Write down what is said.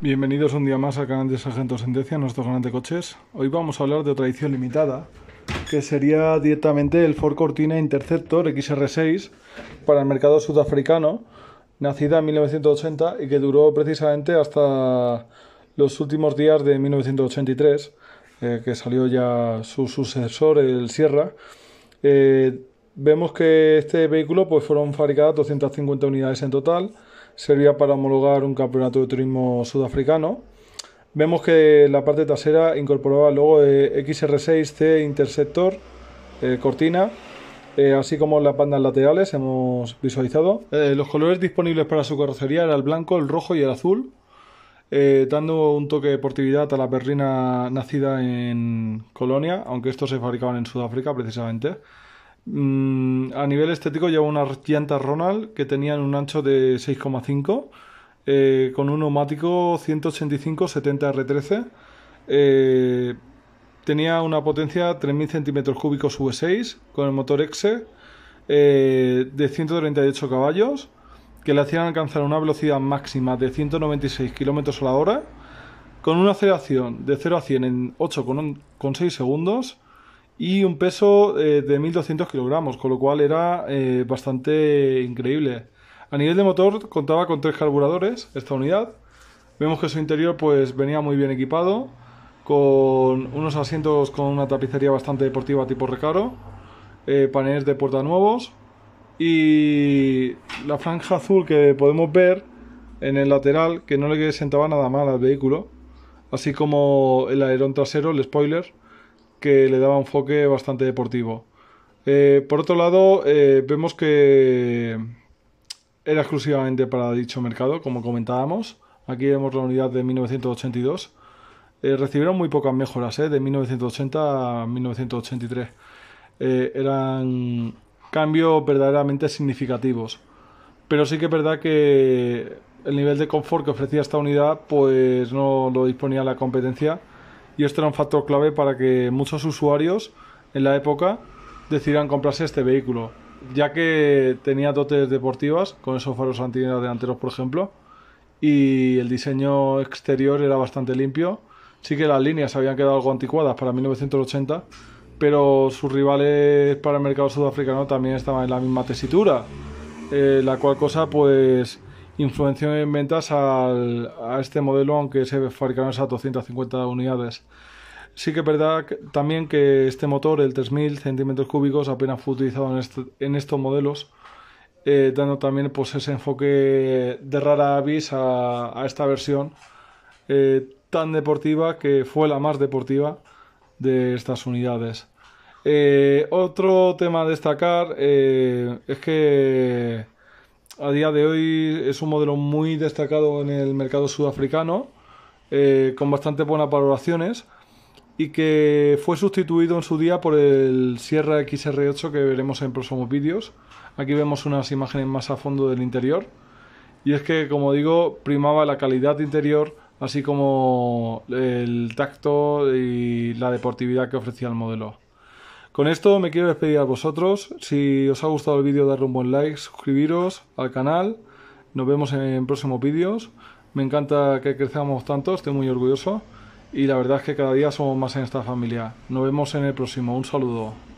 Bienvenidos un día más al canal de Sargento Sentencia, nuestro canal de coches. Hoy vamos a hablar de otra edición limitada, que sería directamente el Ford Cortina Interceptor XR6 para el mercado sudafricano, nacida en 1980 y que duró precisamente hasta los últimos días de 1983, eh, que salió ya su sucesor, el Sierra. Eh, vemos que este vehículo pues fueron fabricadas 250 unidades en total servía para homologar un campeonato de turismo sudafricano. Vemos que la parte trasera incorporaba el XR6C Interceptor eh, Cortina, eh, así como las bandas laterales hemos visualizado. Eh, los colores disponibles para su carrocería eran el blanco, el rojo y el azul, dando un toque de deportividad a la berlina nacida en Colonia, aunque estos se fabricaban en Sudáfrica precisamente. Mm, a nivel estético lleva unas llantas Ronald que tenían un ancho de 6,5 eh, con un neumático 185-70R13. Eh, tenía una potencia 3.000 centímetros cúbicos V6 con el motor EXE eh, de 138 caballos que le hacían alcanzar una velocidad máxima de 196 km a la hora con una aceleración de 0 a 100 en 8,6 segundos y un peso eh, de 1200 kilogramos, con lo cual era eh, bastante increíble. A nivel de motor contaba con tres carburadores esta unidad. Vemos que su interior pues venía muy bien equipado, con unos asientos con una tapicería bastante deportiva tipo recaro, eh, paneles de puerta nuevos y la franja azul que podemos ver en el lateral que no le sentaba nada mal al vehículo, así como el aerón trasero, el spoiler, que le daba un enfoque bastante deportivo. Eh, por otro lado, eh, vemos que era exclusivamente para dicho mercado, como comentábamos. Aquí vemos la unidad de 1982. Eh, recibieron muy pocas mejoras, de 1980 a 1983. eran cambios verdaderamente significativos. Pero sí que es verdad que el nivel de confort que ofrecía esta unidad pues no lo disponía la competencia y esto era un factor clave para que muchos usuarios en la época decidieran comprarse este vehículo, ya que tenía dotes deportivas, con esos faros antiguos delanteros, por ejemplo, y el diseño exterior era bastante limpio. Sí que las líneas habían quedado algo anticuadas para 1980, pero sus rivales para el mercado sudafricano también estaban en la misma tesitura, eh, la cual cosa pues influenció en ventas a este modelo, aunque se fabricaron esas 250 unidades. Sí que es verdad también que este motor, el 3000 centímetros cúbicos, apenas fue utilizado en, este, estos modelos, eh, dando también pues, ese enfoque de rara avis a, esta versión eh, tan deportiva que fue la más deportiva de estas unidades. Eh, otro tema a destacar es que a día de hoy es un modelo muy destacado en el mercado sudafricano, eh, con bastante buenas valoraciones y que fue sustituido en su día por el Sierra XR8 que veremos en próximos vídeos. Aquí vemos unas imágenes más a fondo del interior. Y es que, como digo, primaba la calidad interior, así como el tacto y la deportividad que ofrecía el modelo. Con esto me quiero despedir a vosotros. Si os ha gustado el vídeo, darle un buen like, suscribiros al canal. Nos vemos en próximos vídeos. Me encanta que crezcamos tanto, estoy muy orgulloso. Y la verdad es que cada día somos más en esta familia. Nos vemos en el próximo. Un saludo.